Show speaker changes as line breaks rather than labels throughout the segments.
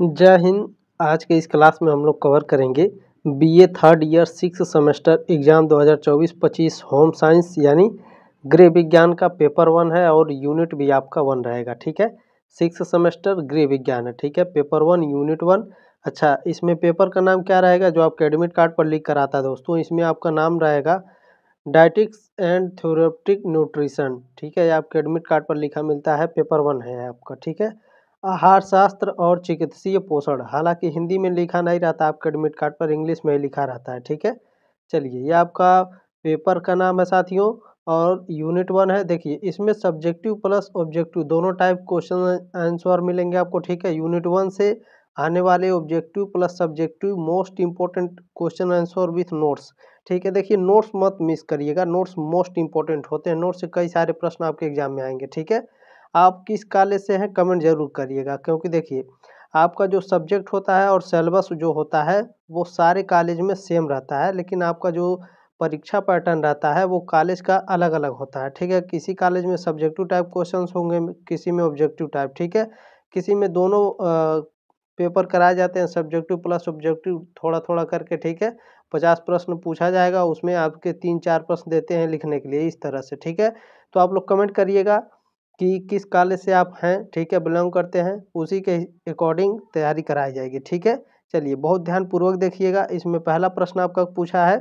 जय हिंद आज के इस क्लास में हम लोग कवर करेंगे BA third year six semester exam 2024-25 home science यानी गृह विज्ञान का पेपर वन है और यूनिट भी आपका वन रहेगा ठीक है सिक्स सेमेस्टर गृह विज्ञान है ठीक है पेपर वन यूनिट वन अच्छा इसमें पेपर का नाम क्या रहेगा जो आपके एडमिट कार्ड पर लिख कर आता है दोस्तों इसमें आपका नाम रहेगा डाइटिक्स एंड थ्योरेप्टिक न्यूट्रिशन ठीक है आपके एडमिट कार्ड पर लिखा मिलता है पेपर वन है आपका ठीक है आहार शास्त्र और चिकित्सीय पोषण हालांकि हिंदी में लिखा नहीं रहता आपके एडमिट कार्ड पर इंग्लिश में ही लिखा रहता है ठीक है चलिए ये आपका पेपर का नाम है साथियों और यूनिट वन है देखिए इसमें सब्जेक्टिव प्लस ऑब्जेक्टिव दोनों टाइप क्वेश्चन आंसर मिलेंगे आपको ठीक है यूनिट वन से आने वाले objective plus subjective most important question answer with notes ठीक है देखिए नोट्स मत मिस करिएगा नोट्स मोस्ट इंपॉर्टेंट होते हैं नोट्स से कई सारे प्रश्न आपके एग्जाम में आएंगे ठीक है आप किस कॉलेज से हैं कमेंट जरूर करिएगा क्योंकि देखिए आपका जो सब्जेक्ट होता है और सिलेबस जो होता है वो सारे कॉलेज में सेम रहता है लेकिन आपका जो परीक्षा पैटर्न रहता है वो कॉलेज का अलग अलग होता है ठीक है किसी कॉलेज में सब्जेक्टिव टाइप क्वेश्चन होंगे किसी में ऑब्जेक्टिव टाइप ठीक है किसी में दोनों आ, पेपर कराए जाते हैं सब्जेक्टिव प्लस ऑब्जेक्टिव थोड़ा थोड़ा करके ठीक है पचास प्रश्न पूछा जाएगा उसमें आपके तीन चार प्रश्न देते हैं लिखने के लिए इस तरह से ठीक है तो आप लोग कमेंट करिएगा कि किस कॉलेज से आप हैं ठीक है बिलोंग करते हैं उसी के अकॉर्डिंग तैयारी कराई जाएगी ठीक है चलिए बहुत ध्यानपूर्वक देखिएगा इसमें पहला प्रश्न आपका पूछा है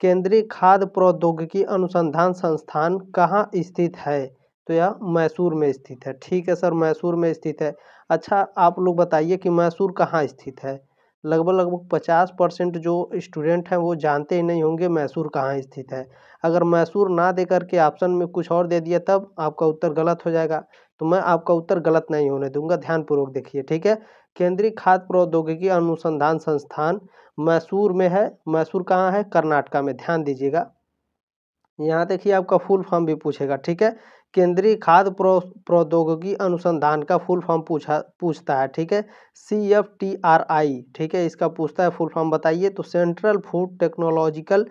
केंद्रीय खाद्य प्रौद्योगिकी अनुसंधान संस्थान कहाँ स्थित है तो यह मैसूर में स्थित है ठीक है सर मैसूर में स्थित है अच्छा आप लोग बताइए कि मैसूर कहाँ स्थित है लगभग लगभग पचास परसेंट जो स्टूडेंट हैं वो जानते ही नहीं होंगे मैसूर कहाँ स्थित है अगर मैसूर ना दे करके ऑप्शन में कुछ और दे दिया तब आपका उत्तर गलत हो जाएगा तो मैं आपका उत्तर गलत नहीं होने दूंगा ध्यानपूर्वक देखिए ठीक है केंद्रीय खाद्य प्रौद्योगिकी अनुसंधान संस्थान मैसूर में है मैसूर कहाँ है कर्नाटका में ध्यान दीजिएगा यहाँ देखिए आपका फुल फॉर्म भी पूछेगा ठीक है केंद्रीय खाद्य प्रौद्योगिकी अनुसंधान का फुल फॉर्म पूछा पूछता है ठीक है C F T R I ठीक है इसका पूछता है फुल फॉर्म बताइए तो central food technological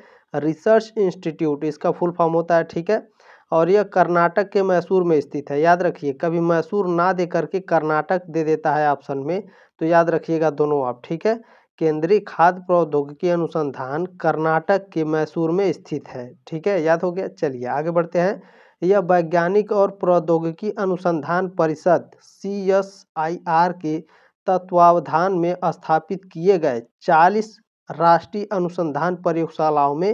research institute इसका फुल फॉर्म होता है ठीक है और यह कर्नाटक के मैसूर में स्थित है याद रखिए कभी मैसूर ना दे करके कर्नाटक दे देता है ऑप्शन में तो याद रखिएगा दोनों आप ठीक है केंद्रीय खाद्य प्रौद्योगिकी अनुसंधान कर्नाटक के मैसूर में स्थित है ठीक है याद हो गया चलिए आगे बढ़ते हैं यह वैज्ञानिक और प्रौद्योगिकी अनुसंधान परिषद सी एस आई आर के तत्वावधान में स्थापित किए गए चालीस राष्ट्रीय अनुसंधान प्रयोगशालाओं में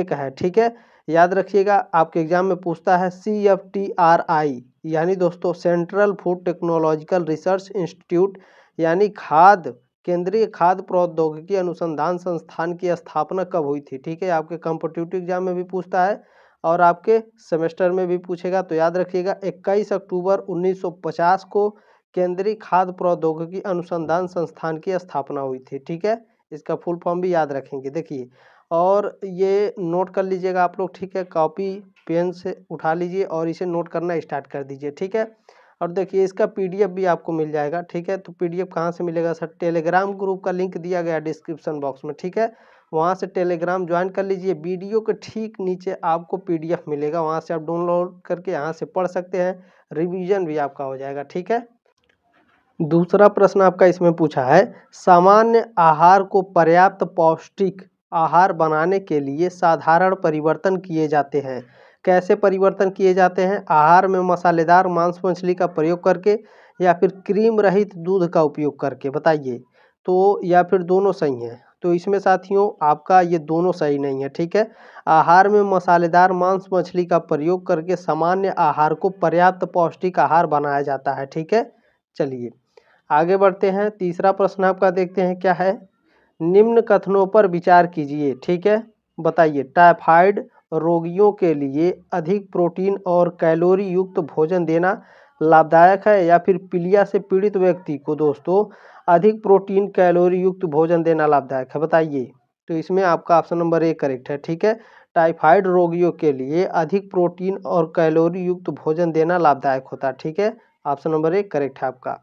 एक है ठीक है याद रखिएगा आपके एग्जाम में पूछता है C F T R I यानी दोस्तों central food technological research institute यानी खाद्य केंद्रीय खाद्य प्रौद्योगिकी अनुसंधान संस्थान की स्थापना कब हुई थी ठीक है आपके कॉम्पिटिटिव एग्जाम में भी पूछता है और आपके सेमेस्टर में भी पूछेगा तो याद रखिएगा 21 अक्टूबर 1950 को केंद्रीय खाद्य प्रौद्योगिकी अनुसंधान संस्थान की स्थापना हुई थी ठीक है इसका फुल फॉर्म भी याद रखेंगे देखिए और ये नोट कर लीजिएगा आप लोग ठीक है कॉपी पेन से उठा लीजिए और इसे नोट करना स्टार्ट कर दीजिए ठीक है और देखिए इसका पीडीएफ भी आपको मिल जाएगा ठीक है तो पीडीएफ कहाँ से मिलेगा सर टेलीग्राम ग्रुप का लिंक दिया गया डिस्क्रिप्शन बॉक्स में ठीक है वहाँ से टेलीग्राम ज्वाइन कर लीजिए वीडियो के ठीक नीचे आपको पीडीएफ मिलेगा वहाँ से आप डाउनलोड करके यहाँ से पढ़ सकते हैं रिवीजन भी आपका हो जाएगा ठीक है दूसरा प्रश्न आपका इसमें पूछा है सामान्य आहार को पर्याप्त पौष्टिक आहार बनाने के लिए साधारण परिवर्तन किए जाते हैं कैसे परिवर्तन किए जाते हैं आहार में मसालेदार मांस मछली का प्रयोग करके या फिर क्रीम रहित दूध का उपयोग करके बताइए तो या फिर दोनों सही हैं तो इसमें साथियों आपका ये दोनों सही नहीं है ठीक है आहार में मसालेदार मांस मछली का प्रयोग करके सामान्य आहार को पर्याप्त पौष्टिक आहार बनाया जाता है ठीक है चलिए आगे बढ़ते हैं तीसरा प्रश्न आपका देखते हैं क्या है निम्न कथनों पर विचार कीजिए ठीक है बताइए टाइफाइड रोगियों के लिए अधिक प्रोटीन और कैलोरी युक्त भोजन देना लाभदायक है या फिर पीलिया से पीड़ित व्यक्ति को दोस्तों अधिक प्रोटीन कैलोरी युक्त भोजन देना लाभदायक है बताइए तो इसमें आपका ऑप्शन नंबर ए करेक्ट है ठीक है टाइफाइड रोगियों के लिए अधिक प्रोटीन और कैलोरी युक्त भोजन देना लाभदायक होता है ठीक है ऑप्शन नंबर ए करेक्ट है आपका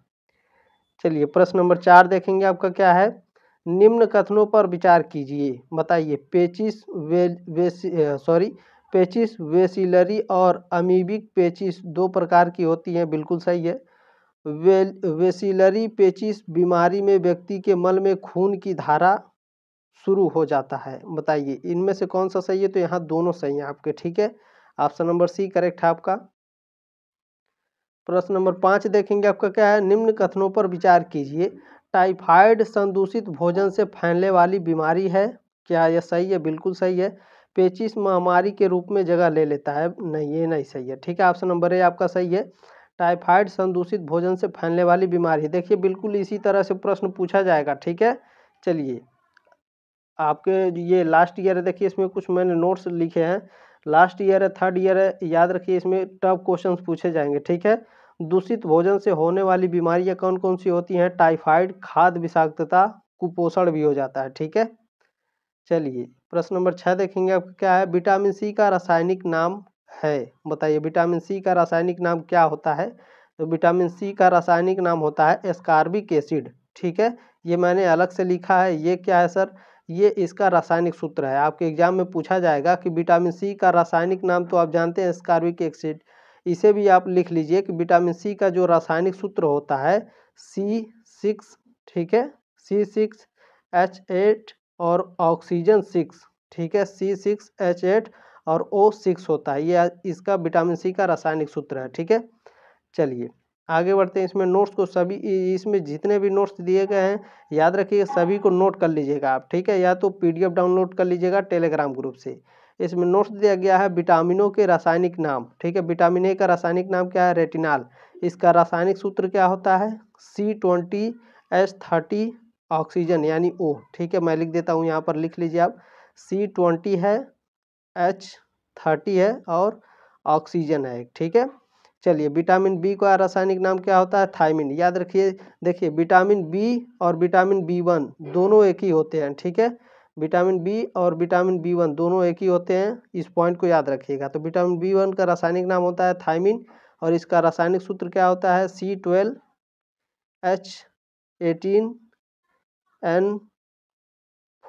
चलिए प्रश्न नंबर चार देखेंगे आपका क्या है निम्न कथनों पर विचार कीजिए बताइए पेचिस वे, वे सॉरी पेचिस वेसिलरी और अमीबिक पेचिस दो प्रकार की होती हैं बिल्कुल सही है वे वेसिलरी पेचिस बीमारी में व्यक्ति के मल में खून की धारा शुरू हो जाता है बताइए इनमें से कौन सा सही है तो यहाँ दोनों सही हैं आपके ठीक है ऑप्शन नंबर सी करेक्ट है आपका प्रश्न नंबर पाँच देखेंगे आपका क्या है निम्न कथनों पर विचार कीजिए टाइफाइड संदूषित भोजन से फैलने वाली बीमारी है क्या यह सही है बिल्कुल सही है पेचिस महामारी के रूप में जगह ले लेता है नहीं ये नहीं सही है ठीक है ऑप्शन नंबर ए आपका सही है टाइफाइड संदूषित भोजन से फैलने वाली बीमारी देखिए बिल्कुल इसी तरह से प्रश्न पूछा जाएगा ठीक है चलिए आपके ये लास्ट ईयर है देखिए इसमें कुछ मैंने नोट्स लिखे हैं लास्ट ईयर है थर्ड ईयर है याद रखिए इसमें टफ क्वेश्चंस पूछे जाएंगे ठीक है दूषित भोजन से होने वाली बीमारियां कौन कौन सी होती हैं टाइफाइड खाद विषाक्तता कुपोषण भी हो जाता है ठीक है चलिए प्रश्न नंबर छः देखेंगे आप क्या है विटामिन सी का रासायनिक नाम है बताइए विटामिन सी का रासायनिक नाम क्या होता है तो विटामिन सी का रासायनिक नाम होता है एस्कार्बिक एसिड ठीक है ये मैंने अलग से लिखा है ये क्या है सर ये इसका रासायनिक सूत्र है आपके एग्जाम में पूछा जाएगा कि विटामिन सी का रासायनिक नाम तो आप जानते हैं एस्कार्बिक एसिड इसे भी आप लिख लीजिए कि विटामिन सी का जो रासायनिक सूत्र होता है सी सिक्स ठीक है सी सिक्स एच एट और ऑक्सीजन सिक्स ठीक है सी सिक्स एच एट और ओ सिक्स होता है ये इसका विटामिन सी का रासायनिक सूत्र है ठीक है चलिए आगे बढ़ते हैं इसमें नोट्स को सभी इसमें जितने भी नोट्स दिए गए हैं याद रखिएगा सभी को नोट कर लीजिएगा आप ठीक है या तो पीडीएफ डाउनलोड कर लीजिएगा टेलीग्राम ग्रुप से इसमें नोट्स दिया गया है विटामिनों के रासायनिक नाम ठीक है विटामिन ए का रासायनिक नाम क्या है रेटिनाल इसका रासायनिक सूत्र क्या होता है C twenty S thirty oxygen यानी ओ ठीक है मैं लिख देता हूँ यहाँ पर लिख लीजिए आप सी ट्वेंटी है एच थर्टी है और ऑक्सीजन है ठीक है चलिए विटामिन बी का रासायनिक नाम क्या होता है थायमिन याद रखिए देखिए विटामिन बी और विटामिन बी वन दोनों एक ही होते हैं ठीक है विटामिन बी और विटामिन बी वन दोनों एक ही होते हैं इस पॉइंट को याद रखिएगा तो विटामिन बी वन का रासायनिक नाम होता है थाइमिन और इसका रासायनिक सूत्र क्या होता है C twelve H eighteen N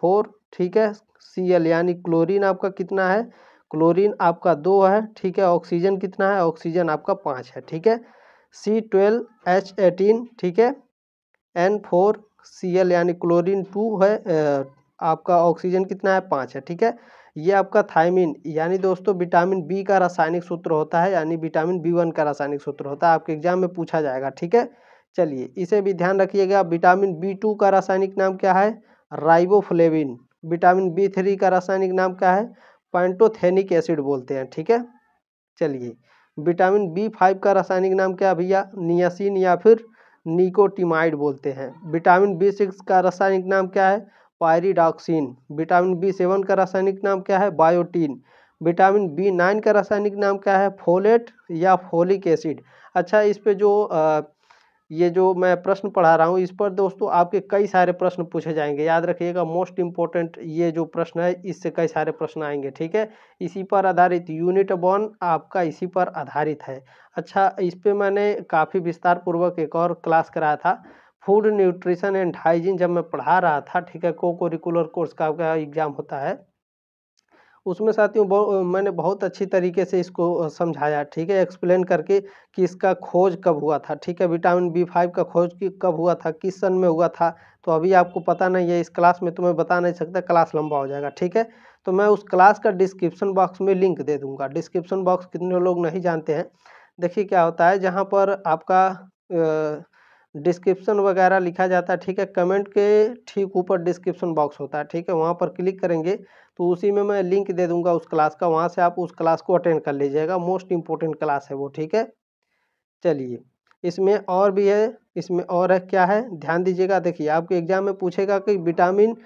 four ठीक है सी एल यानी क्लोरीन आपका कितना है क्लोरीन आपका दो है ठीक है ऑक्सीजन कितना है ऑक्सीजन आपका पाँच है ठीक है सी ट्वेल्व एच एटीन ठीक है एन फोर सी एल यानी क्लोरीन टू है आपका ऑक्सीजन कितना है पाँच है ठीक है ये आपका थायमिन यानी दोस्तों विटामिन बी का रासायनिक सूत्र होता है यानी विटामिन बी वन का रासायनिक सूत्र होता है आपके एग्जाम में पूछा जाएगा ठीक है चलिए इसे भी ध्यान रखिएगा विटामिन बी टू का रासायनिक नाम क्या है राइबोफ्लेविन विटामिन बी थ्री का रासायनिक नाम क्या है पैंटोथेनिक एसिड बोलते हैं ठीक है चलिए विटामिन बी फाइव का रासायनिक नाम क्या है भैया नियासिन या फिर निकोटिमाइड बोलते हैं विटामिन बी सिक्स का रासायनिक नाम क्या है पायरीडॉक्सिन विटामिन बी सेवन का रासायनिक नाम क्या है बायोटीन विटामिन बी नाइन का रासायनिक नाम क्या है फोलेट या फोलिक एसिड अच्छा इस पे जो आ, ये जो मैं प्रश्न पढ़ा रहा हूँ इस पर दोस्तों आपके कई सारे प्रश्न पूछे जाएंगे याद रखिएगा मोस्ट इम्पॉर्टेंट ये जो प्रश्न है इससे कई सारे प्रश्न आएंगे ठीक है इसी पर आधारित यूनिट वन आपका इसी पर आधारित है अच्छा इस पर मैंने काफ़ी विस्तार पूर्वक एक और क्लास कराया था फूड न्यूट्रिशन एंड हाइजीन जब मैं पढ़ा रहा था ठीक है को कोरिकुलर कोर्स का आपका एग्ज़ाम होता है उसमें साथियों मैंने बहुत अच्छी तरीके से इसको समझाया ठीक है एक्सप्लेन करके कि इसका खोज कब हुआ था ठीक है विटामिन बी फाइव का खोज कब हुआ था किस सन में हुआ था तो अभी आपको पता नहीं है इस क्लास में तो मैं बता नहीं सकता क्लास लंबा हो जाएगा ठीक है तो मैं उस क्लास का डिस्क्रिप्शन बॉक्स में लिंक दे दूँगा डिस्क्रिप्शन बॉक्स कितने लोग नहीं जानते हैं देखिए क्या होता है जहाँ पर आपका डिस्क्रिप्शन वगैरह लिखा जाता है ठीक है कमेंट के ठीक ऊपर डिस्क्रिप्शन बॉक्स होता है ठीक है वहाँ पर क्लिक करेंगे तो उसी में मैं लिंक दे दूंगा उस क्लास का वहाँ से आप उस क्लास को अटेंड कर लीजिएगा मोस्ट इम्पोर्टेंट क्लास है वो ठीक है चलिए इसमें और भी है इसमें और है क्या है ध्यान दीजिएगा देखिए आपके एग्जाम में पूछेगा कि विटामिन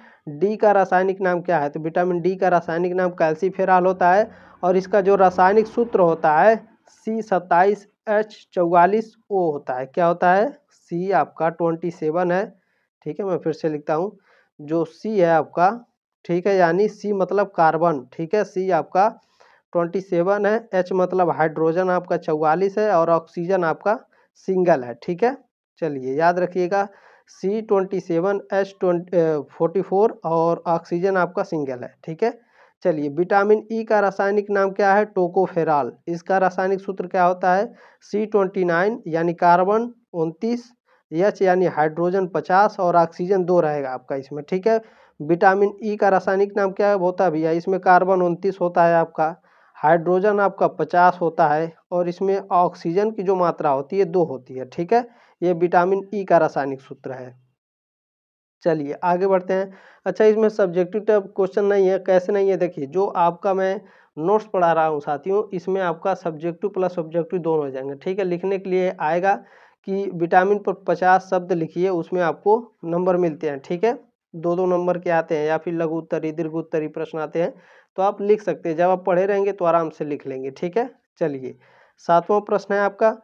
डी का रासायनिक नाम क्या है तो विटामिन डी का रासायनिक नाम कैल्सीफेराल होता है और इसका जो रासायनिक सूत्र होता है सी सत्ताईस एच चौवालीस ओ होता है क्या होता है सी आपका ट्वेंटी सेवन है ठीक है मैं फिर से लिखता हूँ जो सी है आपका ठीक है यानी सी मतलब कार्बन ठीक है सी आपका ट्वेंटी सेवन है एच मतलब हाइड्रोजन आपका चौवालीस है और ऑक्सीजन आपका सिंगल है ठीक है चलिए याद रखिएगा C twenty seven H twenty forty four और ऑक्सीजन आपका सिंगल है ठीक है चलिए विटामिन ई e का रासायनिक नाम क्या है टोकोफेराल इसका रासायनिक सूत्र क्या होता है सी ट्वेंटी नाइन यानी कार्बन उनतीस एच यानी हाइड्रोजन पचास और ऑक्सीजन दो रहेगा आपका इसमें ठीक है विटामिन ई का रासायनिक नाम क्या है होता है भैया इसमें कार्बन उनतीस होता है आपका हाइड्रोजन आपका पचास होता है और इसमें ऑक्सीजन की जो मात्रा होती है दो होती है ठीक है ये विटामिन ई का रासायनिक सूत्र है चलिए आगे बढ़ते हैं अच्छा इसमें सब्जेक्टिव टाइप क्वेश्चन नहीं है कैसे नहीं है देखिए जो आपका मैं नोट्स पढ़ा रहा हूँ साथियों इसमें आपका सब्जेक्टिव प्लस ऑब्जेक्टिव दोनों हो जाएंगे ठीक है लिखने के लिए आएगा कि विटामिन पर पचास शब्द लिखिए उसमें आपको नंबर मिलते हैं ठीक है दो दो नंबर के आते हैं या फिर लघु उत्तरी दीर्घ उत्तरी प्रश्न आते हैं तो आप लिख सकते हैं जब आप पढ़े रहेंगे तो आराम से लिख लेंगे ठीक है चलिए सातवां प्रश्न है आपका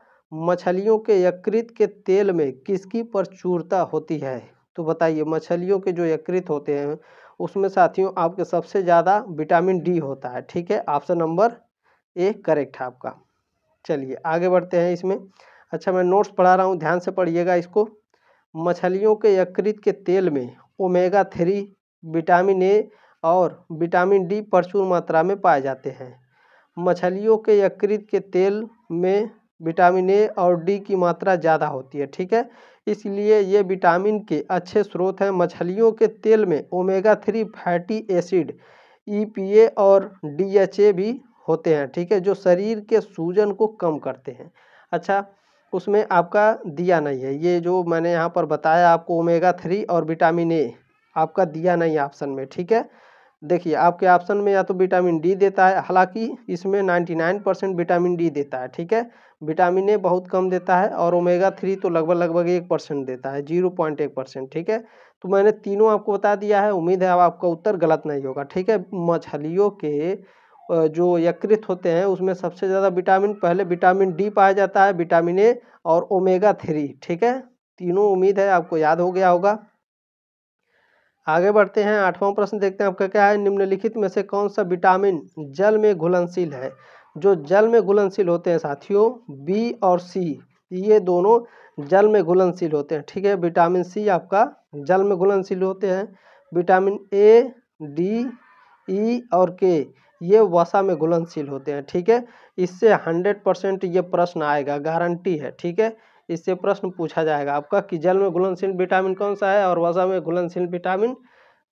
मछलियों के यकृत के तेल में किसकी प्रचुरता होती है तो बताइए मछलियों के जो यकृत होते हैं उसमें साथियों आपके सबसे ज़्यादा विटामिन डी होता है ठीक है ऑप्शन नंबर ए करेक्ट है आपका चलिए आगे बढ़ते हैं इसमें अच्छा मैं नोट्स पढ़ा रहा हूँ ध्यान से पढ़िएगा इसको मछलियों के यकृत के तेल में ओमेगा थ्री विटामिन ए और विटामिन डी प्रचुर मात्रा में पाए जाते हैं मछलियों के यकृत के तेल में विटामिन ए और डी की मात्रा ज़्यादा होती है ठीक है इसलिए ये विटामिन के अच्छे स्रोत हैं मछलियों के तेल में omega three fatty acid EPA और डीएचए भी होते हैं ठीक है जो शरीर के सूजन को कम करते हैं अच्छा उसमें आपका दिया नहीं है ये जो मैंने यहाँ पर बताया आपको ओमेगा थ्री और विटामिन ए आपका दिया नहीं है ऑप्शन में ठीक है देखिए आपके ऑप्शन में या तो विटामिन डी देता है हालांकि इसमें 99 परसेंट विटामिन डी देता है ठीक है विटामिन ए बहुत कम देता है और ओमेगा थ्री तो लगभग लगभग एक परसेंट देता है जीरो पॉइंट एक परसेंट ठीक है तो मैंने तीनों आपको बता दिया है उम्मीद है अब आपका उत्तर गलत नहीं होगा ठीक है मछलियों के जो यकृत होते हैं उसमें सबसे ज़्यादा विटामिन पहले विटामिन डी पाया जाता है विटामिन ए और ओमेगा थ्री ठीक है तीनों उम्मीद है आपको याद हो गया होगा आगे बढ़ते हैं आठवां प्रश्न देखते हैं आपका क्या है निम्नलिखित में से कौन सा विटामिन जल में घुलनशील है जो जल में घुलनशील होते हैं साथियों बी और सी ये दोनों जल में घुलनशील होते हैं ठीक है विटामिन सी आपका जल में घुलनशील होते हैं विटामिन ए डी ई और के ये वसा में घुलनशील होते हैं ठीक है इससे हंड्रेड परसेंट ये प्रश्न आएगा गारंटी है ठीक है इससे प्रश्न पूछा जाएगा आपका कि जल में घुलनशील विटामिन कौन सा है और वसा में घुलनशील विटामिन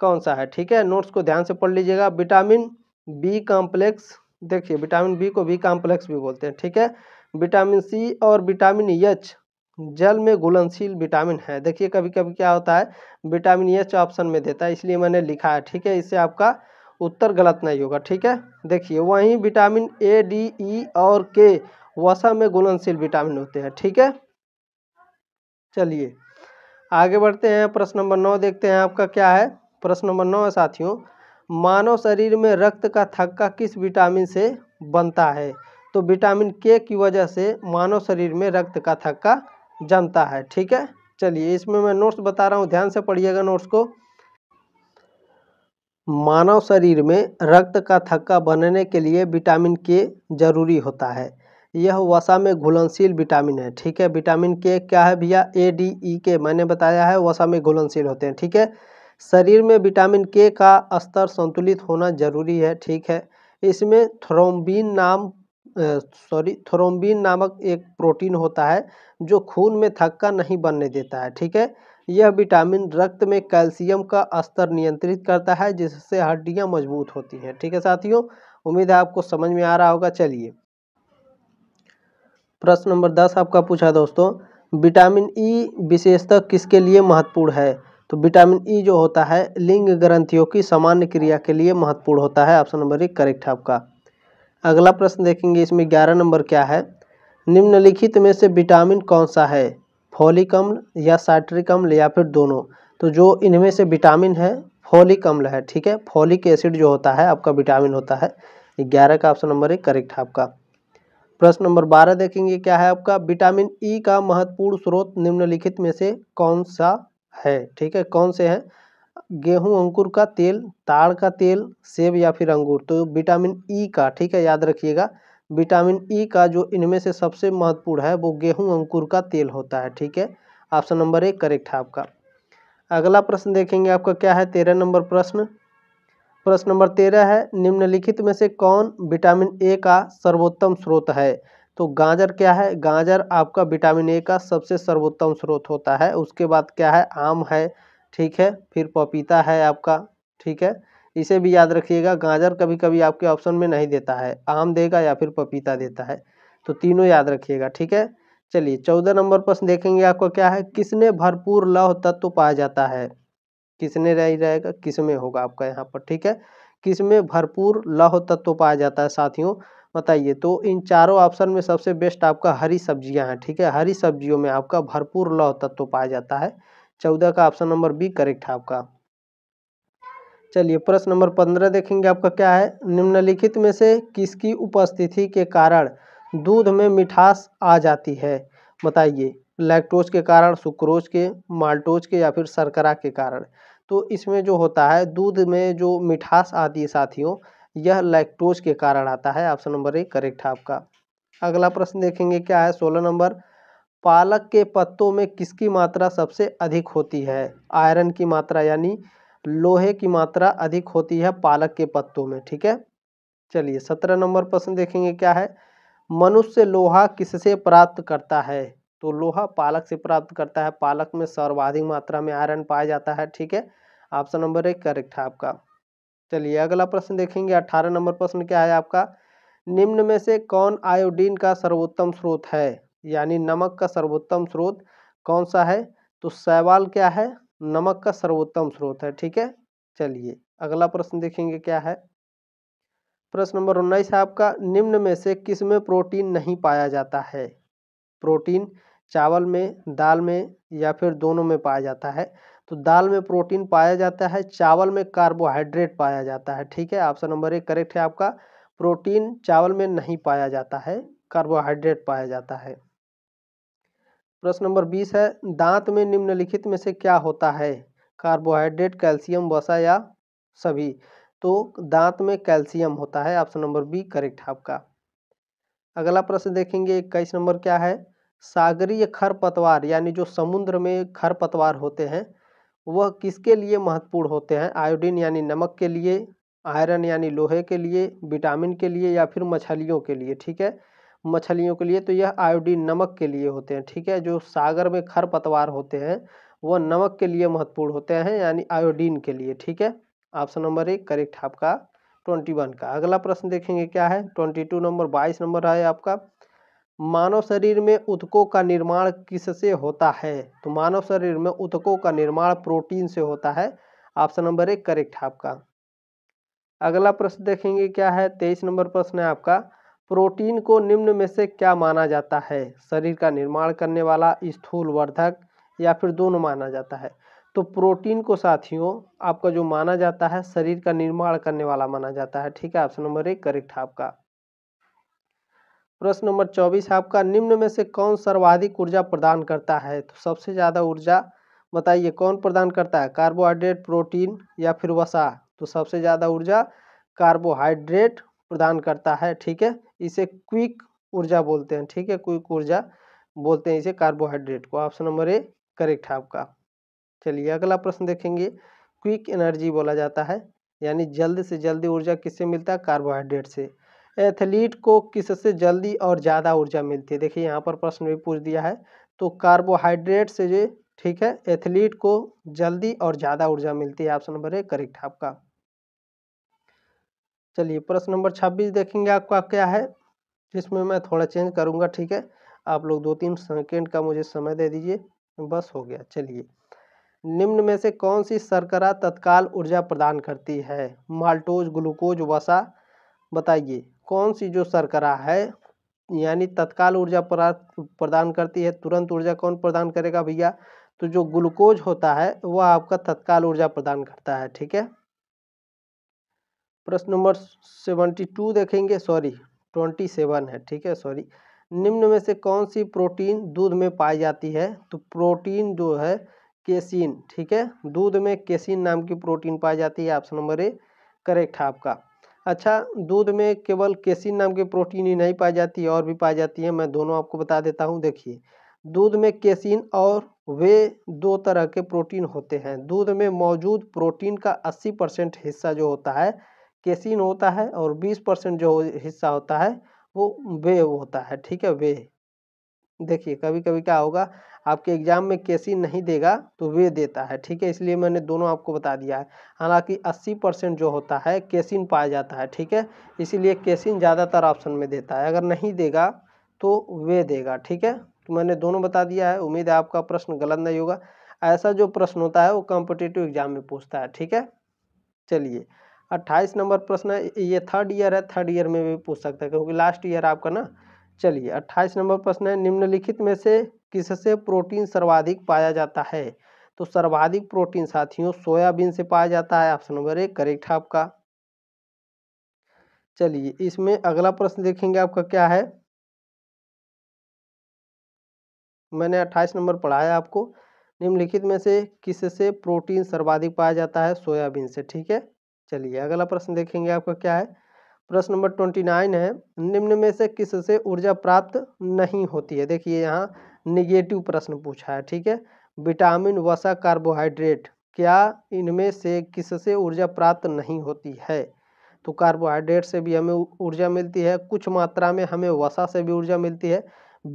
कौन सा है ठीक है नोट्स को ध्यान से पढ़ लीजिएगा विटामिन बी कॉम्प्लेक्स देखिए विटामिन बी को बी कॉम्प्लेक्स भी बोलते हैं ठीक है विटामिन सी और विटामिन एच जल में घुलनशील विटामिन है देखिए कभी कभी क्या होता है विटामिन एच ऑप्शन में देता है इसलिए मैंने लिखा है ठीक है इससे आपका उत्तर गलत नहीं होगा ठीक है देखिए वहीं विटामिन ए डी ई और के वसा में घुलनशील विटामिन होते हैं ठीक है चलिए आगे बढ़ते हैं प्रश्न नंबर नौ देखते हैं आपका क्या है प्रश्न नंबर नौ साथियों मानव शरीर में रक्त का थक्का किस विटामिन से बनता है तो विटामिन के की वजह से मानव शरीर में रक्त का थक्का जमता है ठीक है चलिए इसमें मैं नोट्स बता रहा हूँ ध्यान से पढ़िएगा नोट्स को मानव शरीर में रक्त का थक्का बनने के लिए विटामिन के जरूरी होता है यह वसा में घुलनशील विटामिन है ठीक है विटामिन के क्या है भैया ए डी ई के मैंने बताया है वसा में घुलनशील होते हैं ठीक है शरीर में विटामिन के का स्तर संतुलित होना जरूरी है ठीक है इसमें थ्रोम्बिन नाम सॉरी थ्रोम्बिन नामक एक प्रोटीन होता है जो खून में थक्का नहीं बनने देता है ठीक है यह विटामिन रक्त में कैल्शियम का स्तर नियंत्रित करता है जिससे हड्डियाँ मजबूत होती हैं ठीक है साथियों उम्मीद है आपको समझ में आ रहा होगा चलिए प्रश्न नंबर दस आपका पूछा दोस्तों विटामिन ई विशेषतः किसके लिए महत्वपूर्ण है तो विटामिन ई जो होता है लिंग ग्रंथियों की सामान्य क्रिया के लिए महत्वपूर्ण होता है ऑप्शन नंबर एक करेक्ट है आपका अगला प्रश्न देखेंगे इसमें ग्यारह नंबर क्या है निम्नलिखित में से विटामिन कौन सा है फॉलिक अम्ल या साइट्रिक अम्ल या फिर दोनों तो जो इनमें से विटामिन है फॉलिक अम्ल है ठीक है फॉलिक एसिड जो होता है आपका विटामिन होता है ग्यारह का ऑप्शन नंबर एक करेक्ट है आपका प्रश्न नंबर बारह देखेंगे क्या है आपका विटामिन ई का महत्वपूर्ण स्रोत निम्नलिखित में से कौन सा है ठीक है कौन से है गेहूं अंकुर का तेल ताड़ का तेल सेब या फिर अंगूर तो विटामिन ई का ठीक है याद रखिएगा विटामिन ई e का जो इनमें से सबसे महत्वपूर्ण है वो गेहूं अंकुर का तेल होता है ठीक है ऑप्शन नंबर एक करेक्ट है आपका अगला प्रश्न देखेंगे आपका क्या है तेरह नंबर प्रश्न प्रश्न नंबर तेरह है निम्नलिखित में से कौन विटामिन ए का सर्वोत्तम स्रोत है तो गाजर क्या है गाजर आपका विटामिन ए का सबसे सर्वोत्तम स्रोत होता है उसके बाद क्या है आम है ठीक है फिर पपीता है आपका ठीक है इसे भी याद रखिएगा गाजर कभी कभी आपके ऑप्शन में नहीं देता है आम देगा या फिर पपीता देता है तो तीनों याद रखिएगा ठीक है चलिए चौदह नंबर प्रश्न देखेंगे आपको क्या है किसने भरपूर लौह तत्व पाया जाता है किसने रह रहेगा किस में होगा आपका यहाँ पर ठीक है किस में भरपूर लौह तत्व पाया जाता है साथियों बताइए तो इन चारों ऑप्शन में सबसे बेस्ट आपका हरी सब्जियां हैं ठीक है हरी सब्जियों में आपका भरपूर लौह तत्व पाया जाता है चौदह का ऑप्शन नंबर बी करेक्ट है आपका चलिए प्रश्न नंबर पंद्रह देखेंगे आपका क्या है निम्नलिखित में से किसकी उपस्थिति के कारण दूध में मिठास आ जाती है बताइए लैक्टोज के कारण सुक्रोज के माल्टोज के या फिर शर्करा के कारण तो इसमें जो होता है दूध में जो मिठास आती है साथियों यह लैक्टोज के कारण आता है ऑप्शन नंबर एक करेक्ट है आपका अगला प्रश्न देखेंगे क्या है सोलह नंबर पालक के पत्तों में किसकी मात्रा सबसे अधिक होती है आयरन की मात्रा यानी लोहे की मात्रा अधिक होती है पालक के पत्तों में ठीक है चलिए सत्रह नंबर प्रश्न देखेंगे क्या है मनुष्य लोहा किससे प्राप्त करता है तो लोहा पालक से प्राप्त करता है पालक में सर्वाधिक मात्रा में आयरन पाया जाता है ठीक है ऑप्शन नंबर एक करेक्ट है आपका चलिए अगला प्रश्न देखेंगे अठारह नंबर प्रश्न क्या है आपका निम्न में से कौन आयोडीन का सर्वोत्तम स्रोत है यानी नमक का सर्वोत्तम स्रोत कौन सा है तो सवाल क्या है नमक का सर्वोत्तम स्रोत है ठीक है चलिए अगला प्रश्न देखेंगे क्या है प्रश्न नंबर उन्नीस है आपका निम्न में से किस में प्रोटीन नहीं पाया जाता है प्रोटीन चावल में दाल में या फिर दोनों में पाया जाता है तो दाल में प्रोटीन पाया जाता है चावल में कार्बोहाइड्रेट पाया जाता है ठीक है ऑप्शन नंबर एक करेक्ट है आपका प्रोटीन चावल में नहीं पाया जाता है कार्बोहाइड्रेट पाया जाता है प्रश्न नंबर बीस है दांत में निम्नलिखित में से क्या होता है कार्बोहाइड्रेट कैल्शियम वसा या सभी तो दांत में कैल्शियम होता है ऑप्शन नंबर बी करेक्ट है आपका अगला प्रश्न देखेंगे इक्कीस नंबर क्या है सागरीय खरपतवार यानी जो समुद्र में खरपतवार होते हैं वह किसके लिए महत्वपूर्ण होते हैं आयोडीन यानी नमक के लिए आयरन यानी लोहे के लिए विटामिन के लिए या फिर मछलियों के लिए ठीक है मछलियों के लिए तो यह आयोडीन नमक के लिए होते हैं ठीक है जो सागर में खर पतवार होते हैं वह नमक के लिए महत्वपूर्ण होते हैं यानी आयोडीन के लिए ठीक है ऑप्शन नंबर एक करेक्ट आपका ट्वेंटी वन का अगला प्रश्न देखेंगे क्या है ट्वेंटी टू नंबर बाईस नंबर है आपका मानव शरीर में उतकों का निर्माण किससे होता है तो मानव शरीर में उतकों का निर्माण प्रोटीन से होता है ऑप्शन नंबर एक करेक्ट आपका अगला प्रश्न देखेंगे क्या है तेईस नंबर प्रश्न है आपका प्रोटीन को निम्न में से क्या माना जाता है शरीर का निर्माण करने वाला स्थूल वर्धक या फिर दोनों माना जाता है तो प्रोटीन को साथियों आपका जो माना जाता है शरीर का निर्माण करने वाला माना जाता है ठीक है ऑप्शन नंबर एक करेक्ट आपका प्रश्न नंबर चौबीस आपका निम्न में से कौन सर्वाधिक ऊर्जा प्रदान करता है तो सबसे ज़्यादा ऊर्जा बताइए कौन प्रदान करता है कार्बोहाइड्रेट प्रोटीन या फिर वसा तो सबसे ज़्यादा ऊर्जा कार्बोहाइड्रेट प्रदान करता है ठीक है इसे क्विक ऊर्जा बोलते हैं ठीक है क्विक ऊर्जा बोलते हैं इसे कार्बोहाइड्रेट को ऑप्शन नंबर ए करेक्ट है आपका चलिए अगला प्रश्न देखेंगे क्विक एनर्जी बोला जाता है यानी जल्द से जल्दी ऊर्जा किससे मिलता है कार्बोहाइड्रेट से एथलीट को किससे जल्दी और ज़्यादा ऊर्जा मिलती है देखिए यहाँ पर प्रश्न भी पूछ दिया है तो कार्बोहाइड्रेट से जो ठीक है एथलीट को जल्दी और ज़्यादा ऊर्जा मिलती है ऑप्शन नंबर ए करेक्ट आपका चलिए प्रश्न नंबर छब्बीस देखेंगे आपका क्या है जिसमें मैं थोड़ा चेंज करूँगा ठीक है आप लोग दो तीन सेकेंड का मुझे समय दे दीजिए बस हो गया चलिए निम्न में से कौन सी शर्करा तत्काल ऊर्जा प्रदान करती है माल्टोज ग्लूकोज वसा बताइए कौन सी जो शर्करा है यानी तत्काल ऊर्जा प्रदान करती है तुरंत ऊर्जा कौन प्रदान करेगा भैया तो जो ग्लूकोज होता है वह आपका तत्काल ऊर्जा प्रदान करता है ठीक है प्रश्न नंबर सेवेंटी टू देखेंगे सॉरी ट्वेंटी सेवन है ठीक है सॉरी निम्न में से कौन सी प्रोटीन दूध में पाई जाती है तो प्रोटीन जो है केसिन ठीक है दूध में केसिन नाम की प्रोटीन पाई जाती है ऑप्शन नंबर ए करेक्ट है आपका अच्छा दूध में केवल केसिन नाम की प्रोटीन ही नहीं पाई जाती और भी पाई जाती है मैं दोनों आपको बता देता हूँ देखिए दूध में केसिन और वे दो तरह के प्रोटीन होते हैं दूध में मौजूद प्रोटीन का अस्सी परसेंट हिस्सा जो होता है केसिन होता है और बीस परसेंट जो हिस्सा होता है वो वे होता है ठीक है वे देखिए कभी कभी क्या होगा आपके एग्जाम में केसिन नहीं देगा तो वे देता है ठीक है इसलिए मैंने दोनों आपको बता दिया है हालांकि 80 परसेंट जो होता है केसिन पाया जाता है ठीक है इसीलिए केसिन ज़्यादातर ऑप्शन में देता है अगर नहीं देगा तो वे देगा ठीक है तो मैंने दोनों बता दिया है उम्मीद है आपका प्रश्न गलत नहीं होगा ऐसा जो प्रश्न होता है वो कॉम्पिटेटिव एग्जाम में पूछता है ठीक है चलिए अट्ठाईस नंबर प्रश्न ये थर्ड ईयर है थर्ड ईयर में भी पूछ सकते हैं क्योंकि लास्ट ईयर आपका ना चलिए अट्ठाईस नंबर प्रश्न है निम्नलिखित में से किससे प्रोटीन सर्वाधिक पाया जाता है तो सर्वाधिक प्रोटीन साथियों सोयाबीन से पाया जाता है ऑप्शन नंबर एक करेक्ट है आपका चलिए इसमें अगला प्रश्न देखेंगे आपका क्या है मैंने अट्ठाईस नंबर पढ़ाया आपको निम्नलिखित में से किससे प्रोटीन सर्वाधिक पाया जाता है सोयाबीन से ठीक है चलिए अगला प्रश्न देखेंगे आपका क्या है प्रश्न नंबर ट्वेंटी नाइन है निम्न में से किससे ऊर्जा प्राप्त नहीं होती है देखिए यहाँ निगेटिव प्रश्न पूछा है ठीक है विटामिन वसा कार्बोहाइड्रेट क्या इनमें से किससे ऊर्जा प्राप्त नहीं होती है तो कार्बोहाइड्रेट से भी हमें ऊर्जा मिलती है कुछ मात्रा में हमें वसा से भी ऊर्जा मिलती है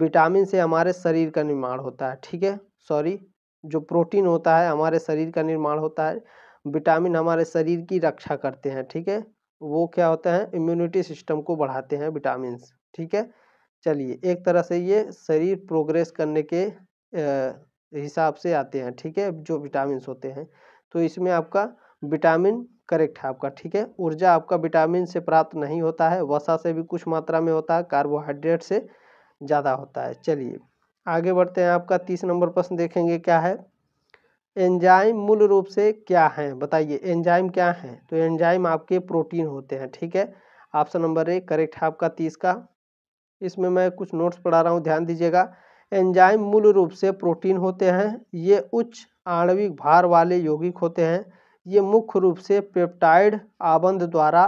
विटामिन से हमारे शरीर का निर्माण होता है ठीक है सॉरी जो प्रोटीन होता है हमारे शरीर का निर्माण होता है विटामिन हमारे शरीर की रक्षा करते हैं ठीक है वो क्या होते हैं इम्यूनिटी सिस्टम को बढ़ाते हैं विटामिन ठीक है चलिए एक तरह से ये शरीर प्रोग्रेस करने के हिसाब से आते हैं ठीक है जो विटामिन होते हैं तो इसमें आपका विटामिन करेक्ट है आपका ठीक है ऊर्जा आपका विटामिन से प्राप्त नहीं होता है वसा से भी कुछ मात्रा में होता है कार्बोहाइड्रेट से ज़्यादा होता है चलिए आगे बढ़ते हैं आपका तीस नंबर प्रश्न देखेंगे क्या है एंजाइम मूल रूप से क्या हैं बताइए एंजाइम क्या हैं तो एंजाइम आपके प्रोटीन होते हैं ठीक है ऑप्शन नंबर ए करेक्ट है आपका तीस का इसमें मैं कुछ नोट्स पढ़ा रहा हूँ ध्यान दीजिएगा एंजाइम मूल रूप से प्रोटीन होते हैं ये उच्च आणविक भार वाले यौगिक होते हैं ये मुख्य रूप से पेप्टाइड आबंध द्वारा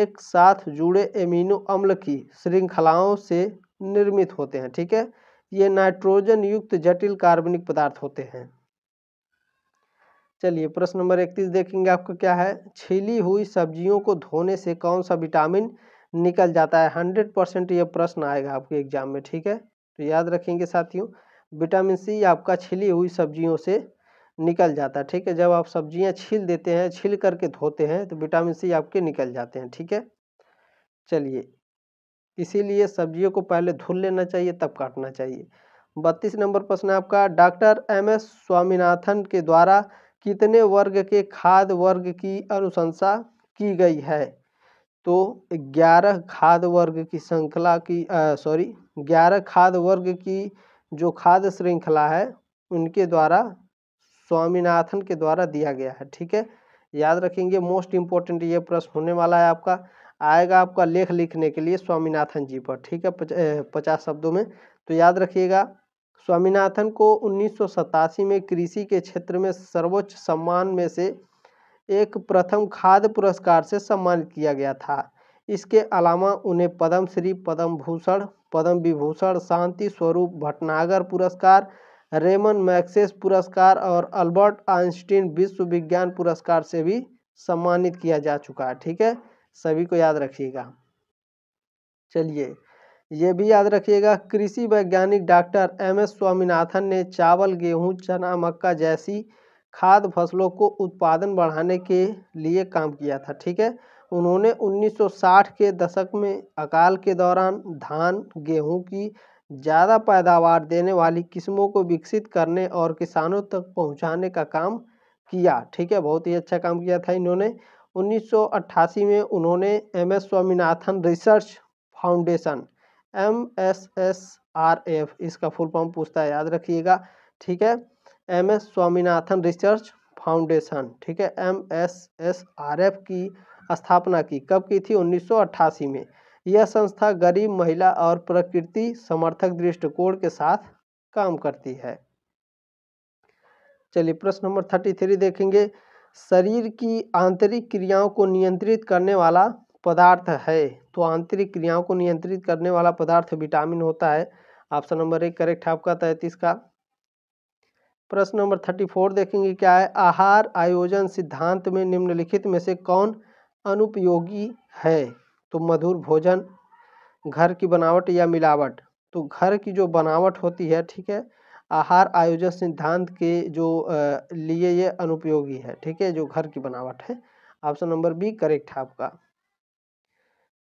एक साथ जुड़े एमिनो अम्ल की श्रृंखलाओं से निर्मित होते हैं ठीक है ये नाइट्रोजन युक्त जटिल कार्बनिक पदार्थ होते हैं चलिए प्रश्न नंबर इकतीस देखेंगे आपको क्या है छिली हुई सब्जियों को धोने से कौन सा विटामिन निकल जाता है हंड्रेड परसेंट यह प्रश्न आएगा आपके एग्जाम में ठीक है तो याद रखेंगे साथियों विटामिन सी आपका छिली हुई सब्जियों से निकल जाता है ठीक है जब आप सब्जियां छील देते हैं छील करके धोते हैं तो विटामिन सी आपके निकल जाते हैं ठीक है चलिए इसीलिए सब्जियों को पहले धुल लेना चाहिए तब काटना चाहिए बत्तीस नंबर प्रश्न आपका डॉक्टर एम एस स्वामीनाथन के द्वारा कितने वर्ग के खाद वर्ग की अनुशंसा की गई है तो ग्यारह खाद वर्ग की श्रृंखला की सॉरी ग्यारह खाद वर्ग की जो खाद्य श्रृंखला है उनके द्वारा स्वामीनाथन के द्वारा दिया गया है ठीक है याद रखेंगे मोस्ट इम्पोर्टेंट ये प्रश्न होने वाला है आपका आएगा आपका लेख लिखने के लिए स्वामीनाथन जी पर ठीक है पचास शब्दों में तो याद रखिएगा स्वामीनाथन को उन्नीस में कृषि के क्षेत्र में सर्वोच्च सम्मान में से एक प्रथम खाद्य पुरस्कार से सम्मानित किया गया था इसके अलावा उन्हें पद्मश्री पद्म भूषण पद्म विभूषण शांति स्वरूप भटनागर पुरस्कार रेमन मैक्सेस पुरस्कार और अल्बर्ट आइंस्टीन विश्व विज्ञान पुरस्कार से भी सम्मानित किया जा चुका है ठीक है सभी को याद रखिएगा चलिए ये भी याद रखिएगा कृषि वैज्ञानिक डॉक्टर एम एस स्वामीनाथन ने चावल गेहूं चना मक्का जैसी खाद फसलों को उत्पादन बढ़ाने के लिए काम किया था ठीक है उन्होंने 1960 के दशक में अकाल के दौरान धान गेहूं की ज़्यादा पैदावार देने वाली किस्मों को विकसित करने और किसानों तक पहुंचाने का काम किया ठीक है बहुत ही अच्छा काम किया था इन्होंने 1988 में उन्होंने M S Swaminathan research foundation M S S R F इसका फुल फॉर्म पूछता है याद रखिएगा ठीक है M S Swaminathan research foundation ठीक है M S S R F की स्थापना की कब की थी 1988 में यह संस्था गरीब महिला और प्रकृति समर्थक दृष्टिकोण के साथ काम करती है चलिए प्रश्न नंबर थर्टी थ्री देखेंगे शरीर की आंतरिक क्रियाओं को नियंत्रित करने वाला पदार्थ है तो आंतरिक क्रियाओं को नियंत्रित करने वाला पदार्थ विटामिन होता है ऑप्शन नंबर एक करेक्ट है आपका तैतीस का प्रश्न नंबर थर्टी फोर देखेंगे क्या है आहार आयोजन सिद्धांत में निम्नलिखित में से कौन अनुपयोगी है तो मधुर भोजन घर की बनावट या मिलावट तो घर की जो बनावट होती है ठीक है आहार आयोजन सिद्धांत के जो लिए ये अनुपयोगी है ठीक है जो घर की बनावट है ऑप्शन नंबर बी करेक्ट है आपका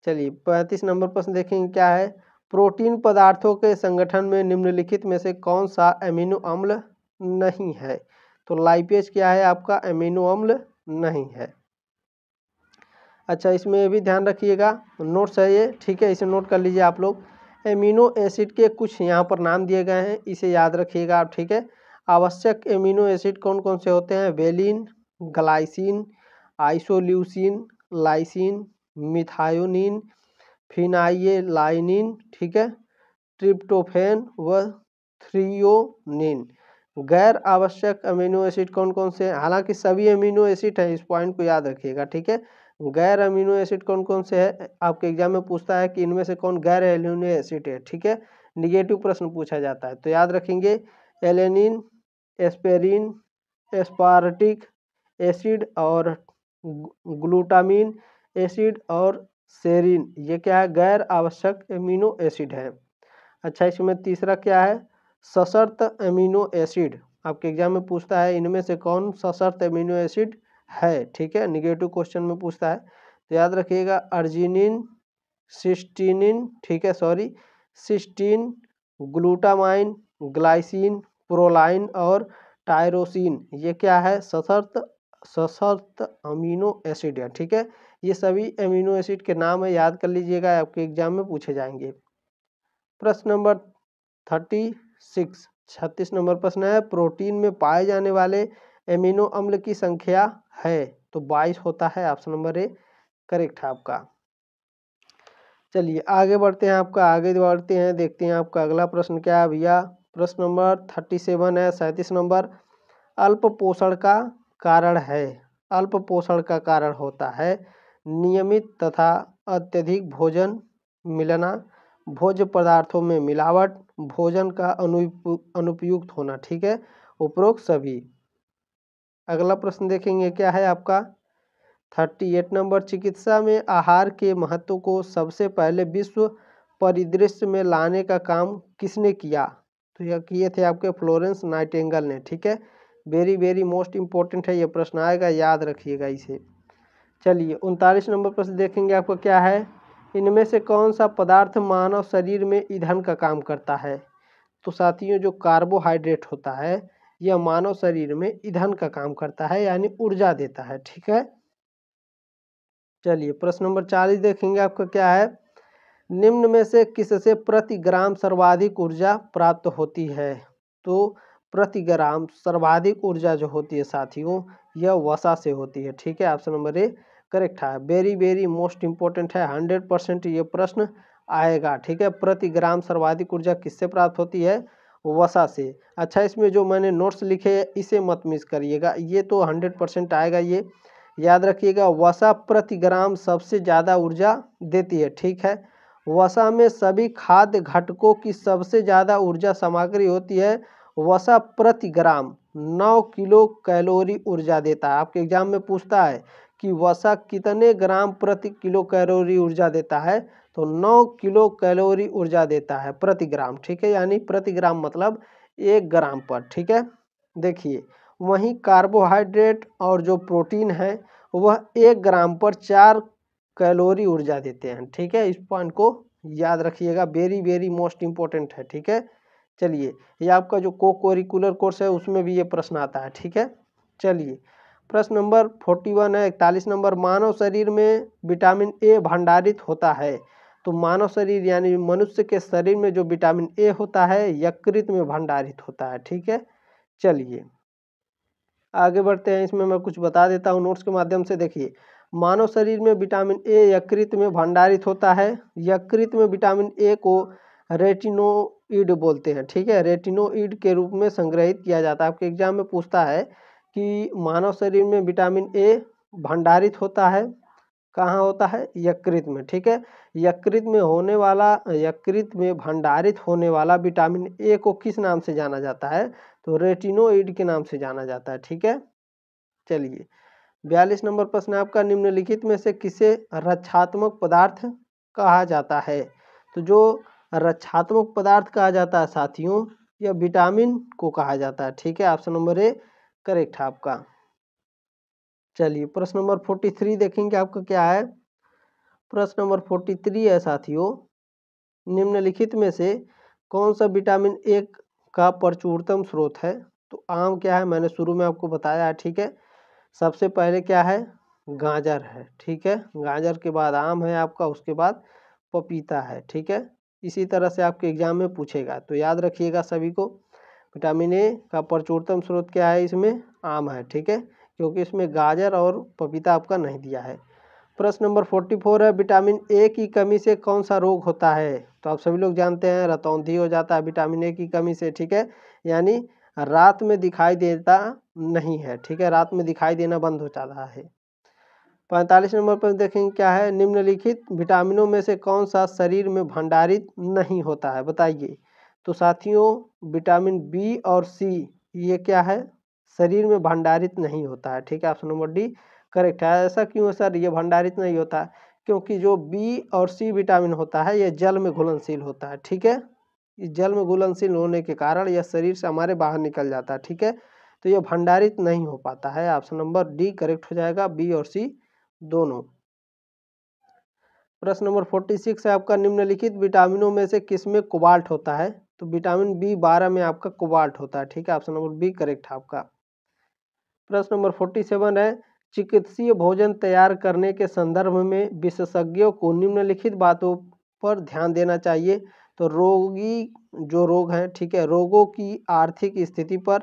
चलिए पैंतीस नंबर प्रश्न देखेंगे क्या है प्रोटीन पदार्थों के संगठन में निम्नलिखित में से कौन सा एमिनो अम्ल नहीं है तो लाइपेज क्या है आपका एमिनो अम्ल नहीं है अच्छा इसमें भी ध्यान रखिएगा नोट्स है ये ठीक है इसे नोट कर लीजिए आप लोग एमिनो एसिड के कुछ यहाँ पर नाम दिए गए हैं इसे याद रखिएगा आप ठीक है आवश्यक एमिनो एसिड कौन कौन से होते हैं valine glycine isoleucine lysine methionine phenylalanine ठीक है ट्रिप्टोफेन व थ्रियोनिन गैर आवश्यक अमीनो एसिड कौन कौन से हैं हालांकि सभी अमीनो एसिड हैं इस पॉइंट को याद रखिएगा ठीक है गैर अमीनो एसिड कौन कौन से है आपके एग्जाम में पूछता है कि इनमें से कौन गैर एलिनो एसिड है ठीक है निगेटिव प्रश्न पूछा जाता है तो याद रखेंगे एलेनिन एस्पेरिन एस्पार्टिक एसिड और ग्लूटामिन एसिड और सेरिन ये क्या है गैर आवश्यक एमिनो एसिड है अच्छा इसमें तीसरा क्या है सशर्त एमिनो एसिड आपके एग्जाम में पूछता है इनमें से कौन सशर्त एमिनो एसिड है ठीक है निगेटिव क्वेश्चन में पूछता है तो याद रखिएगा अर्जिनिन सिस्टीनिन ठीक है sorry cysteine glutamine glycine proline और टायरोसिन ये क्या है सशर्त सशर्त अमीनो एसिड है ठीक है ये सभी अमीनो एसिड के नाम है याद कर लीजिएगा आपके एग्जाम में पूछे जाएंगे प्रश्न नंबर थर्टी सिक्स छत्तीस नंबर प्रश्न है प्रोटीन में पाए जाने वाले एमिनो अम्ल की संख्या है तो बाईस होता है ऑप्शन नंबर ए करेक्ट है आपका चलिए आगे बढ़ते हैं आपका आगे बढ़ते हैं देखते हैं आपका अगला प्रश्न क्या है भैया प्रश्न नंबर थर्टी सेवन है सैंतीस नंबर अल्प पोषण का कारण है अल्प पोषण का कारण होता है नियमित तथा अत्यधिक भोजन मिलना भोज्य पदार्थों में मिलावट भोजन का अनुपयुक्त होना ठीक है उपरोक्त सभी अगला प्रश्न देखेंगे क्या है आपका थर्टी एट नंबर चिकित्सा में आहार के महत्व को सबसे पहले विश्व परिदृश्य में लाने का काम किसने किया तो यह किए थे आपके फ्लोरेंस नाइटेंगल ने ठीक है वेरी वेरी मोस्ट इम्पोर्टेंट है ये प्रश्न आएगा याद रखिएगा इसे चलिए उनतालीस नंबर प्रश्न देखेंगे आपको क्या है इनमें से कौन सा पदार्थ मानव शरीर में ईंधन का काम करता है तो साथियों जो कार्बोहाइड्रेट होता है यह मानव शरीर में ईंधन का काम करता है यानी ऊर्जा देता है ठीक है चलिए प्रश्न नंबर चालीस देखेंगे आपका क्या है निम्न में से किससे प्रति ग्राम सर्वाधिक ऊर्जा प्राप्त होती है तो प्रति ग्राम सर्वाधिक ऊर्जा जो होती है साथियों यह वसा से होती है ठीक है ऑप्शन नंबर ए करेक्ट है वेरी वेरी मोस्ट इंपॉर्टेंट है हंड्रेड परसेंट ये प्रश्न आएगा ठीक है प्रति ग्राम सर्वाधिक ऊर्जा किससे प्राप्त होती है वसा से अच्छा इसमें जो मैंने नोट्स लिखे इसे मत मिस करिएगा ये तो हंड्रेड परसेंट आएगा ये याद रखिएगा वसा प्रति ग्राम सबसे ज़्यादा ऊर्जा देती है ठीक है वसा में सभी खाद्य घटकों की सबसे ज़्यादा ऊर्जा सामग्री होती है वसा प्रति ग्राम नौ किलो कैलोरी ऊर्जा देता है आपके एग्जाम में पूछता है कि वसा कितने ग्राम प्रति किलो कैलोरी ऊर्जा देता है तो नौ किलो कैलोरी ऊर्जा देता है प्रति ग्राम ठीक है यानी प्रति ग्राम मतलब एक ग्राम पर ठीक है देखिए वहीं कार्बोहाइड्रेट और जो प्रोटीन है वह एक ग्राम पर चार कैलोरी ऊर्जा देते हैं ठीक है इस पॉइंट को याद रखिएगा वेरी वेरी मोस्ट इम्पोर्टेंट है ठीक है चलिए ये आपका जो को कोरिकुलर कोर्स है उसमें भी ये प्रश्न आता है ठीक है चलिए प्रश्न नंबर फोर्टी वन है इकतालीस नंबर मानव शरीर में विटामिन ए भंडारित होता है तो मानव शरीर यानी मनुष्य के शरीर में जो विटामिन ए होता है यकृत में भंडारित होता है ठीक है चलिए आगे बढ़ते हैं इसमें मैं कुछ बता देता हूँ नोट्स के माध्यम से देखिए मानव शरीर में विटामिन ए यकृत में भंडारित होता है यकृत में विटामिन ए को रेटिनो ईड बोलते हैं ठीक है रेटिनो ईड के रूप में संग्रहित किया जाता है आपके एग्जाम में पूछता है कि मानव शरीर में विटामिन ए भंडारित होता है कहाँ होता है यकृत में ठीक है यकृत में होने वाला यकृत में भंडारित होने वाला विटामिन ए को किस नाम से जाना जाता है तो रेटिनोइड के नाम से जाना जाता है ठीक है चलिए बयालीस नंबर प्रश्न आपका निम्नलिखित में से किसे रक्षात्मक पदार्थ कहा जाता है तो जो रक्षात्मक पदार्थ कहा जाता है साथियों या विटामिन को कहा जाता है ठीक है ऑप्शन नंबर ए करेक्ट है आपका चलिए प्रश्न नंबर फोर्टी थ्री देखेंगे आपका क्या है प्रश्न नंबर फोर्टी थ्री है साथियों निम्नलिखित में से कौन सा विटामिन ए का प्रचुरतम स्रोत है तो आम क्या है मैंने शुरू में आपको बताया है ठीक है सबसे पहले क्या है गाजर है ठीक है गाजर के बाद आम है आपका उसके बाद पपीता है ठीक है इसी तरह से आपके एग्जाम में पूछेगा तो याद रखिएगा सभी को विटामिन ए का प्रचुरतम स्रोत क्या है इसमें आम है ठीक है क्योंकि इसमें गाजर और पपीता आपका नहीं दिया है प्रश्न नंबर फोर्टी फोर है विटामिन ए की कमी से कौन सा रोग होता है तो आप सभी लोग जानते हैं रतौंधी हो जाता है विटामिन ए की कमी से ठीक है यानी रात में दिखाई देता नहीं है ठीक है रात में दिखाई देना बंद हो जाता है पैंतालीस नंबर पर देखेंगे क्या है निम्नलिखित विटामिनों में से कौन सा शरीर में भंडारित नहीं होता है बताइए तो साथियों विटामिन बी और सी ये क्या है शरीर में भंडारित नहीं होता है ठीक है ऑप्शन नंबर डी करेक्ट है ऐसा क्यों है सर ये भंडारित नहीं होता है क्योंकि जो बी और सी विटामिन होता है ये जल में घुलनशील होता है ठीक है इस जल में घुलनशील होने के कारण यह शरीर से हमारे बाहर निकल जाता है ठीक है तो यह भंडारित नहीं हो पाता है ऑप्शन नंबर डी करेक्ट हो जाएगा बी और सी दोनों प्रश्न नंबर फोर्टी सिक्स है आपका निम्नलिखित विटामिनों में से किस में कोबाल्ट होता है तो विटामिन बी बारह में आपका कोबाल्ट होता है ठीक है ऑप्शन नंबर बी करेक्ट है आपका प्रश्न नंबर फोर्टी सेवन है चिकित्सीय भोजन तैयार करने के संदर्भ में विशेषज्ञों को निम्नलिखित बातों पर ध्यान देना चाहिए तो रोगी जो रोग हैं ठीक है रोगों की आर्थिक स्थिति पर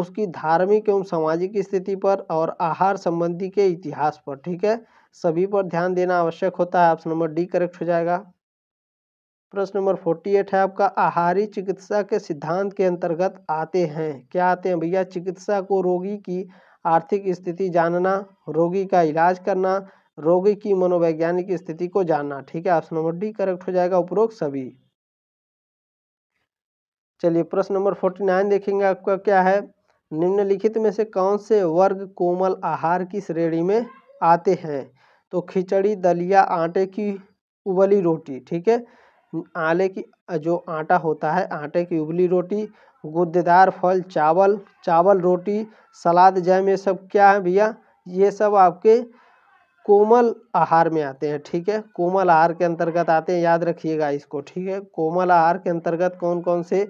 उसकी धार्मिक एवं सामाजिक स्थिति पर और आहार संबंधी के इतिहास पर ठीक है सभी पर ध्यान देना आवश्यक होता है ऑप्शन नंबर डी करेक्ट हो जाएगा प्रश्न नंबर फोर्टी एट है आपका आहारी चिकित्सा के सिद्धांत के अंतर्गत आते हैं क्या आते हैं भैया चिकित्सा को रोगी की आर्थिक स्थिति जानना रोगी का इलाज करना रोगी की मनोवैज्ञानिक स्थिति को जानना ठीक है ऑप्शन नंबर डी करेक्ट हो जाएगा उपरोक्त सभी चलिए प्रश्न नंबर फोर्टी नाइन देखेंगे आपका क्या है निम्नलिखित में से कौन से वर्ग कोमल आहार की श्रेणी में आते हैं तो खिचड़ी दलिया आटे की उबली रोटी ठीक है आले की जो आटा होता है आटे की उबली रोटी गुद्देदार फल चावल चावल रोटी सलाद जैम ये सब क्या है भैया ये सब आपके कोमल आहार में आते हैं ठीक है कोमल आहार के अंतर्गत आते हैं याद रखिएगा इसको ठीक है कोमल आहार के अंतर्गत कौन कौन से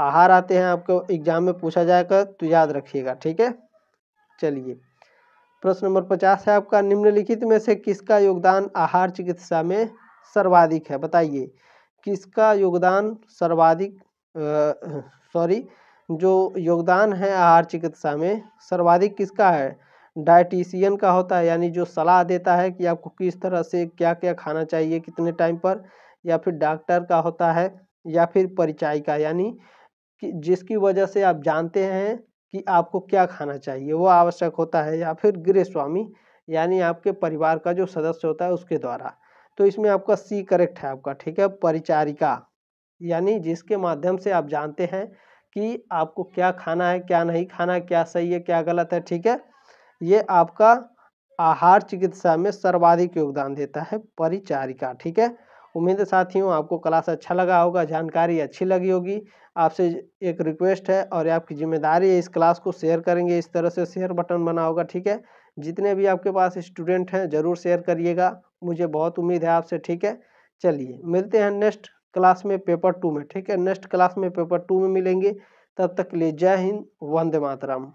आहार आते हैं आपको एग्जाम में पूछा जाएगा तो याद रखिएगा ठीक है चलिए प्रश्न नंबर पचास है आपका निम्नलिखित में से किसका योगदान आहार चिकित्सा में सर्वाधिक है बताइए किसका योगदान सर्वाधिक सॉरी जो योगदान है आहार चिकित्सा में सर्वाधिक किसका है डाइटिशियन का होता है यानी जो सलाह देता है कि आपको किस तरह से क्या क्या खाना चाहिए कितने टाइम पर या फिर डॉक्टर का होता है या फिर परिचायिका यानी जिसकी वजह से आप जानते हैं कि आपको क्या खाना चाहिए वो आवश्यक होता है या फिर गृह स्वामी यानी आपके परिवार का जो सदस्य होता है उसके द्वारा तो इसमें आपका सी करेक्ट है आपका ठीक है परिचारिका यानी जिसके माध्यम से आप जानते हैं कि आपको क्या खाना है क्या नहीं खाना है क्या सही है क्या गलत है ठीक है ये आपका आहार चिकित्सा में सर्वाधिक योगदान देता है परिचारिका ठीक है उम्मीद है साथियों आपको क्लास अच्छा लगा होगा जानकारी अच्छी लगी होगी आपसे एक रिक्वेस्ट है और आपकी जिम्मेदारी है इस क्लास को शेयर करेंगे इस तरह से शेयर बटन बना होगा ठीक है जितने भी आपके पास स्टूडेंट हैं ज़रूर शेयर करिएगा मुझे बहुत उम्मीद है आपसे ठीक है चलिए मिलते हैं नेक्स्ट क्लास में पेपर टू में ठीक है नेक्स्ट क्लास में पेपर टू में मिलेंगे तब तक के लिए जय हिंद वंदे मातरम